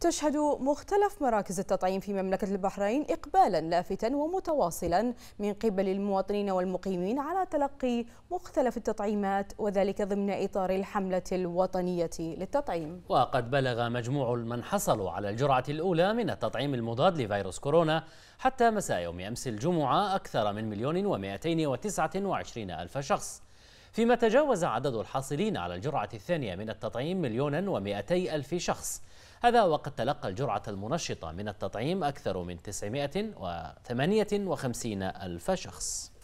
تشهد مختلف مراكز التطعيم في مملكة البحرين إقبالا لافتا ومتواصلا من قبل المواطنين والمقيمين على تلقي مختلف التطعيمات وذلك ضمن إطار الحملة الوطنية للتطعيم وقد بلغ مجموع من حصلوا على الجرعة الأولى من التطعيم المضاد لفيروس كورونا حتى مساء يوم أمس الجمعة أكثر من مليون ومائتين وتسعة وعشرين ألف شخص فيما تجاوز عدد الحاصلين على الجرعة الثانية من التطعيم مليون ومائتي ألف شخص هذا وقد تلقى الجرعة المنشطة من التطعيم أكثر من 958 ألف شخص